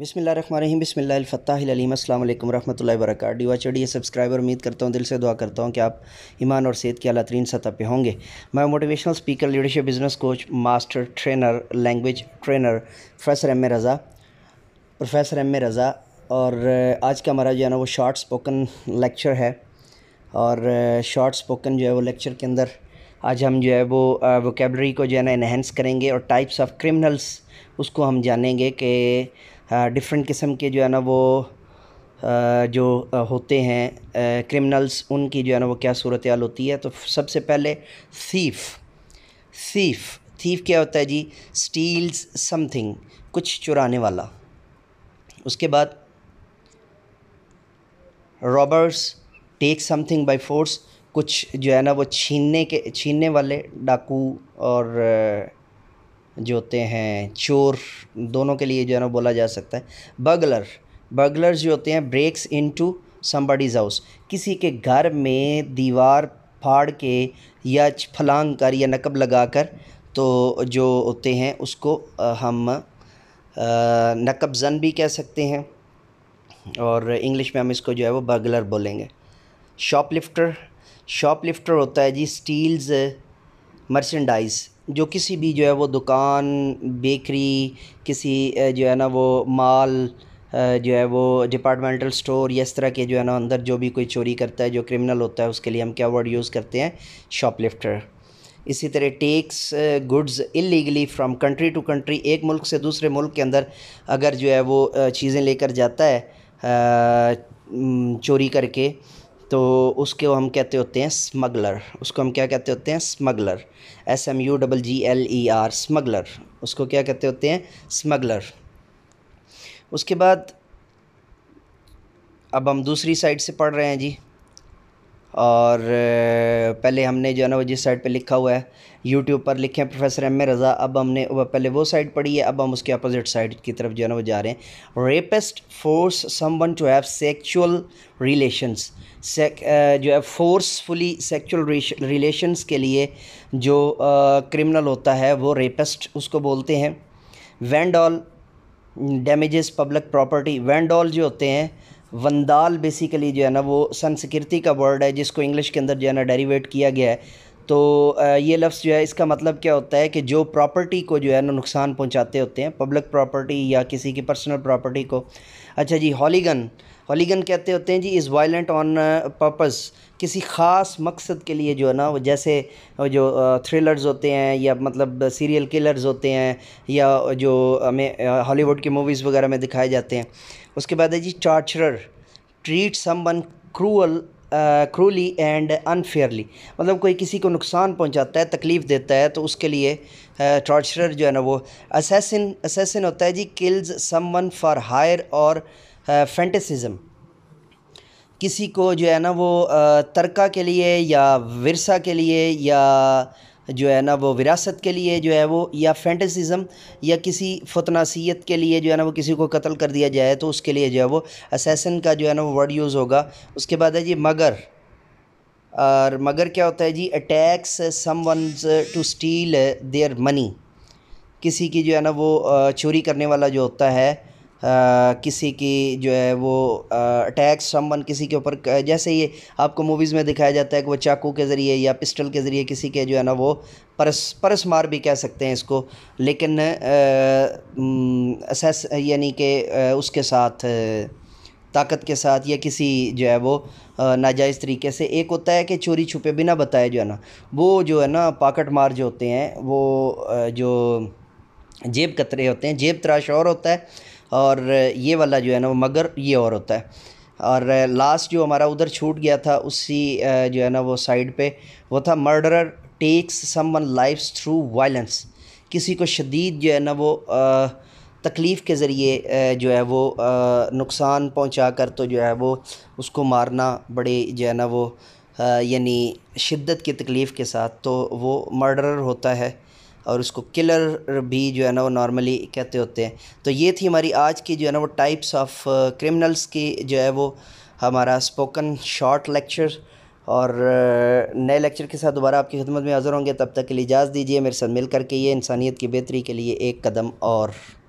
बिसमिल्ल run बसमिल्लाफ़्ताम अल्लाम वरहमल work diva चढ़िए subscriber उम्मीद करता हूँ दिल से दुआ करता हूँ कि आप ईमान और सेहत की तरीन सतह पर होंगे मैं motivational speaker leadership business coach master trainer language trainer professor M A Raza professor M A Raza और uh, आज का हमारा जो है ना वो शॉर्ट स्पोकन लेक्चर है और शॉर्ट uh, स्पोकन जो है वो लेक्चर के अंदर आज हम जो है वो वोकेबलरी uh, को जो है ना इनहेंस करेंगे और टाइप्स ऑफ क्रिमिनल्स उसको हम जानेंगे कि डिफरेंट किस्म के जो है ना वो जो होते हैं क्रिमिनल्स उनकी जो है ना वो क्या सूरत हाल होती है तो सबसे पहले सीफ सीफ थीफ क्या होता है जी स्टील्स समथिंग कुछ चुराने वाला उसके बाद robbers take something by force कुछ जो है ना वो छीनने के छीनने वाले डाकू और जो होते हैं चोर दोनों के लिए जो है ना बोला जा सकता है बगलर बगलर्स जो होते हैं breaks in to somebody's house किसी के घर में दीवार फाड़ के या फलांग कर या नकब लगा कर तो जो होते हैं उसको हम नकब जन भी कह सकते हैं और इंग्लिश में हम इसको जो है वो बगलर बोलेंगे शॉप लिफ्टर शॉप लिफ्टर होता है जी स्टील्स मर्चेंडाइज़ जो किसी भी जो है वो दुकान बेकरी किसी जो है ना वो माल जो है वो डिपार्टमेंटल स्टोर या इस तरह के जो है ना अंदर जो भी कोई चोरी करता है जो क्रिमिनल होता है उसके लिए हम क्या वर्ड यूज़ करते हैं शॉपलिफ्टर इसी तरह takes goods illegally from country to country एक मुल्क से दूसरे मुल्क के अंदर अगर जो है वो चीज़ें लेकर जाता है चोरी करके तो उसके हम कहते होते हैं स्मगलर उसको हम क्या कहते होते हैं smuggler S M U double G L E R smuggler उसको क्या कहते होते हैं स्मगलर उसके बाद अब हम दूसरी साइड से पढ़ रहे हैं जी और पहले हमने जो है ना वो जिस साइड पे लिखा हुआ है यूट्यूब पर लिखे हैं प्रोफेसर एम ए रज़ा अब हमने पहले वो साइड पढ़ी है अब हम उसके अपोजिट साइड की तरफ जो है ना वो जा रहे हैं rapist force some one to have sexual relations जो है फोर्सफुली सेक्चुअल रिलेशंस के लिए जो क्रिमिनल uh, होता है वो रेपेस्ट उसको बोलते हैं vandal damage public property vandal जो होते हैं वंदाल बेसिकली जो है ना वो संस्कृति का वर्ड है जिसको इंग्लिश के अंदर जो है ना डेरीवेट किया गया है तो ये लफ्ज़ जो है इसका मतलब क्या होता है कि जो प्रॉपर्टी को जो है ना नुकसान पहुंचाते होते हैं पब्लिक प्रॉपर्टी या किसी की पर्सनल प्रॉपर्टी को अच्छा जी हॉलीगन हॉलीगन कहते होते हैं जी इज़ वायलेंट ऑन पर्पस किसी ख़ास मकसद के लिए जो है ना वो जैसे जो थ्रिलर्स होते हैं या मतलब सीरियल किलर्स होते हैं या जो हमें हॉलीवुड की मूवीज़ वगैरह में दिखाए जाते हैं उसके बाद है जी torturer treat some one cruel cruelly and unfairly मतलब कोई किसी को नुकसान पहुंचाता है तकलीफ़ देता है तो उसके लिए टॉर्चरर uh, जो है ना वो असैसिन असैसिन होता है जी किल्स वन फॉर हायर और फैंटसिज़म किसी को जो है ना वो तरका के लिए या विरसा के लिए या जो है ना वो विरासत के लिए जो है वो या फैंटसिज़म या किसी फतनासीत के लिए जो है ना वो किसी को कत्ल कर दिया जाए तो उसके लिए जो है वो असेसन का जो है ना वो वर्ड यूज़ होगा उसके बाद है जी मगर और मगर क्या होता है जी attacks some one to steal their money किसी की जो है ना वो चोरी करने वाला जो होता है किसी की जो है वो अटैक समवन किसी के ऊपर जैसे ये आपको मूवीज़ में दिखाया जाता है कि वो चाकू के ज़रिए या पिस्टल के ज़रिए किसी के जो है ना वो परस परस मार भी कह सकते हैं इसको लेकिन असेस हम्म, यानी कि उसके साथ ताकत के साथ या किसी जो है वो नाजायज़ तरीके से एक होता है कि चोरी छुपे बिना बताए जो है ना वो जो है ना पाकट मार जो होते हैं वो जो जेब कतरे होते हैं जेब तराश और होता है और ये वाला जो है ना वो मगर ये और होता है और लास्ट जो हमारा उधर छूट गया था उसी जो है ना वो साइड पे वो था murderer takes some one life through violence किसी को शदीद जो है ना वो तकलीफ़ के ज़रिए जो है वो नुकसान पहुंचा कर तो जो है वो उसको मारना बड़े जो है ना वो यानी शिद्दत की तकलीफ़ के साथ तो वो मर्डरर होता है और उसको किलर भी जो है ना वो नॉर्मली कहते होते हैं तो ये थी हमारी आज की जो है ना वो टाइप्स ऑफ क्रिमिनल्स की जो है वो हमारा स्पोकन शॉर्ट लेक्चर और uh, नए लेक्चर के साथ दोबारा आपकी खिदमत में हाज़िर होंगे तब तक के लिए इजाज़ दीजिए मेरे साथ मिल करके ये इंसानियत की बेहतरी के लिए एक कदम और